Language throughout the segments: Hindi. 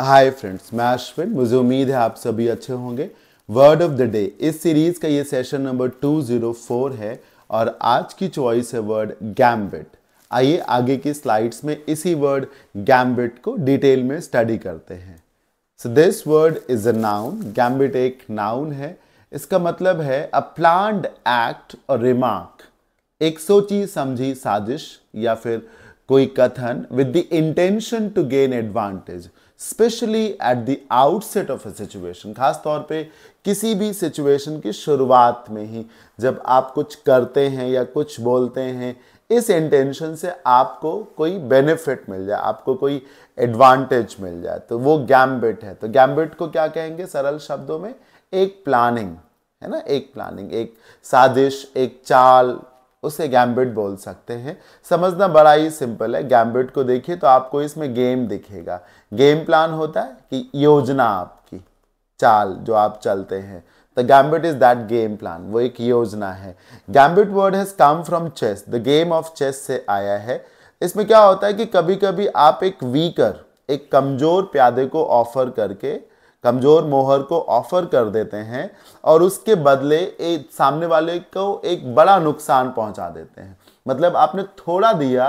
हाय फ्रेंड्स मैं अश्विन मुझे उम्मीद है आप सभी अच्छे होंगे वर्ड ऑफ द डे इस सीरीज का ये सेशन नंबर 204 है और आज की चॉइस है वर्ड गैम्बिट आइए आगे की स्लाइड्स में इसी वर्ड गैम्बिट को डिटेल में स्टडी करते हैं so this word is a noun gambit एक नाउन है इसका मतलब है अ प्लान्ड एक्ट और रिमार्क एक सोची समझी साजिश या फिर कोई कथन with the intention to gain advantage specially at the outset of a situation खास तौर पे किसी भी सिचुएशन की शुरुआत में ही जब आप कुछ करते हैं या कुछ बोलते हैं इस इंटेंशन से आपको कोई बेनिफिट मिल जाए आपको कोई एडवांटेज मिल जाए तो वो गैम्बिट है तो गैम्बिट को क्या कहेंगे सरल शब्दों में एक प्लानिंग है ना एक प्लानिंग एक साजिश एक चाल उसे गैम्बिट बोल सकते हैं समझना बड़ा ही सिंपल है गैम्बिट को देखिए तो आपको इसमें गेम दिखेगा गेम प्लान होता है कि योजना आपकी चाल जो आप चलते हैं the gambit is that game plan वो एक योजना है gambit word has come from chess the game of chess से आया है इसमें क्या होता है कि कभी कभी आप एक वीकर एक कमज़ोर प्यादे को ऑफर करके कमज़ोर मोहर को ऑफ़र कर देते हैं और उसके बदले एक सामने वाले को एक बड़ा नुकसान पहुंचा देते हैं मतलब आपने थोड़ा दिया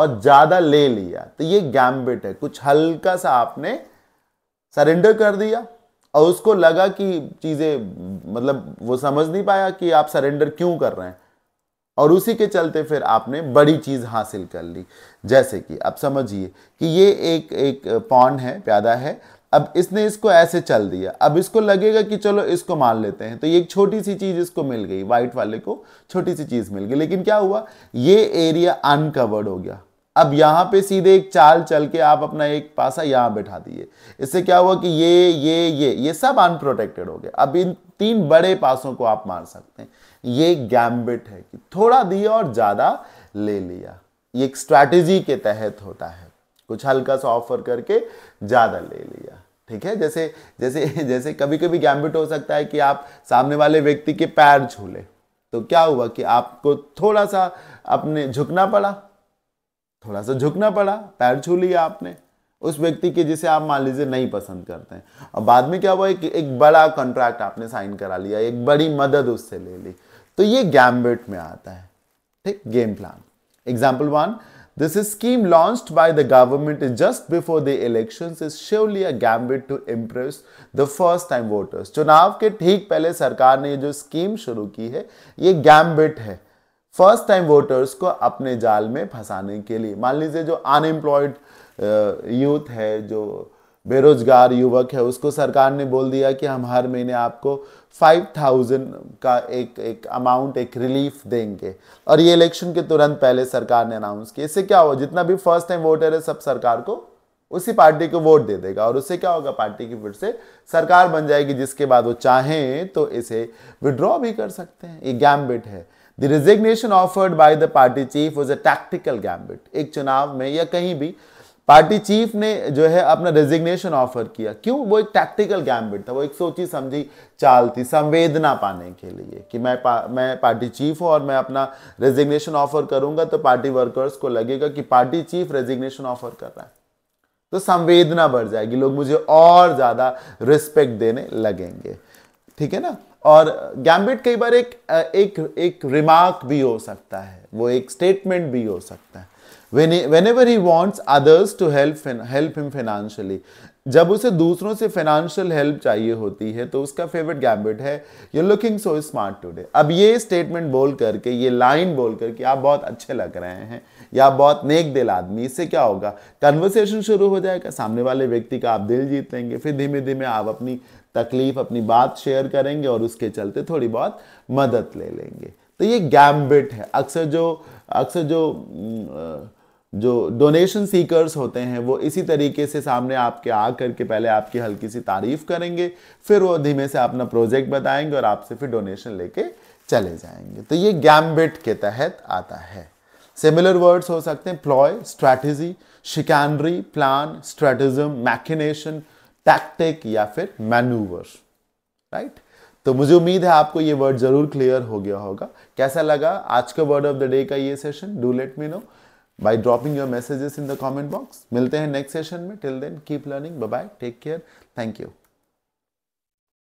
और ज़्यादा ले लिया तो ये गैम्बिट है कुछ हल्का सा आपने सरेंडर कर दिया और उसको लगा कि चीज़ें मतलब वो समझ नहीं पाया कि आप सरेंडर क्यों कर रहे हैं और उसी के चलते फिर आपने बड़ी चीज़ हासिल कर ली जैसे कि आप समझिए कि ये एक एक पॉन है प्यादा है अब इसने इसको ऐसे चल दिया अब इसको लगेगा कि चलो इसको मान लेते हैं तो ये एक छोटी सी चीज़ इसको मिल गई व्हाइट वाले को छोटी सी चीज़ मिल गई लेकिन क्या हुआ ये एरिया अनकवर्ड हो गया अब यहाँ पे सीधे एक चाल चल के आप अपना एक पासा यहाँ बैठा दिए इससे क्या हुआ कि ये ये ये ये सब अनप्रोटेक्टेड हो गया अब इन तीन बड़े पासों को आप मार सकते हैं ये गैम्बिट है कि थोड़ा दिया और ज़्यादा ले लिया ये एक स्ट्रैटेजी के तहत होता है कुछ हल्का सा ऑफर करके ज़्यादा ले लिया ठीक है जैसे जैसे जैसे कभी कभी गैम्बिट हो सकता है कि आप सामने वाले व्यक्ति के पैर छू ले तो क्या हुआ कि आपको थोड़ा सा अपने झुकना पड़ा थोड़ा सा झुकना पड़ा पैर छू लिया आपने उस व्यक्ति के जिसे आप मान लीजिए नहीं पसंद करते हैं और बाद में क्या हुआ एक एक बड़ा कॉन्ट्रैक्ट आपने साइन करा लिया एक बड़ी मदद उससे ले ली तो ये गैम्बिट में आता है ठीक game plan example one This scheme launched by the government just before the elections is surely a gambit to impress the first time voters. चुनाव के ठीक पहले सरकार ने जो स्कीम शुरू की है ये गैम्बिट है फर्स्ट टाइम वोटर्स को अपने जाल में फंसाने के लिए मान लीजिए जो अनएम्प्लॉयड यूथ है जो बेरोजगार युवक है उसको सरकार ने बोल दिया कि हम हर महीने आपको फाइव थाउजेंड का एक एक अमाउंट एक रिलीफ देंगे और ये इलेक्शन के तुरंत पहले सरकार ने अनाउंस किया इससे क्या हुआ जितना भी फर्स्ट टाइम वोटर है सब सरकार को उसी पार्टी को वोट दे देगा और उससे क्या होगा पार्टी की फिर से सरकार बन जाएगी जिसके बाद वो चाहें तो इसे विड्रॉ भी कर सकते हैं ये गैम्बिट है the resignation offered by the party chief was a tactical gambit एक चुनाव में या कहीं भी पार्टी चीफ ने जो है अपना रेजिग्नेशन ऑफर किया क्यों वो एक टैक्टिकल गैम्बिट था वो एक सोची समझी चाल थी संवेदना पाने के लिए कि मैं पा, मैं पार्टी चीफ हूँ और मैं अपना रेजिग्नेशन ऑफर करूंगा तो पार्टी वर्कर्स को लगेगा कि पार्टी चीफ रेजिग्नेशन ऑफर कर रहा है तो संवेदना बढ़ जाएगी लोग मुझे और ज़्यादा रिस्पेक्ट देने लगेंगे ठीक है ना और गैम्बिट कई बार एक एक एक रिमार्क भी हो सकता है वो एक स्टेटमेंट भी हो सकता है when he, whenever he wants others to help help him financially जब उसे दूसरों से financial help चाहिए होती है तो उसका favorite gambit है You're looking so smart today. अब ये statement बोल करके ये line बोल करके आप बहुत अच्छे लग रहे हैं या आप बहुत नेक दिल आदमी इससे क्या होगा कन्वर्सेशन शुरू हो जाएगा सामने वाले व्यक्ति का आप दिल जीत लेंगे फिर धीमे धीमे आप अपनी तकलीफ अपनी बात शेयर करेंगे और उसके चलते थोड़ी बहुत मदद ले लेंगे तो ये गैम्बिट है अक्सर जो अक्सर जो जो डोनेशन सीकर्स होते हैं वो इसी तरीके से सामने आपके आ करके पहले आपकी हल्की सी तारीफ करेंगे फिर वो धीमे से अपना प्रोजेक्ट बताएंगे और आपसे फिर डोनेशन लेके चले जाएंगे तो ये गैम्बिट के तहत आता है सिमिलर वर्ड्स हो सकते हैं ploy strategy chicanery plan stratagem machination tactic या फिर मैनूवर राइट right? तो मुझे उम्मीद है आपको ये वर्ड ज़रूर क्लियर हो गया होगा कैसा लगा आज का वर्ड ऑफ द डे का ये session do let me know by dropping your messages in the comment box मिलते हैं नेक्स्ट सेशन में till then keep learning bye bye take care thank you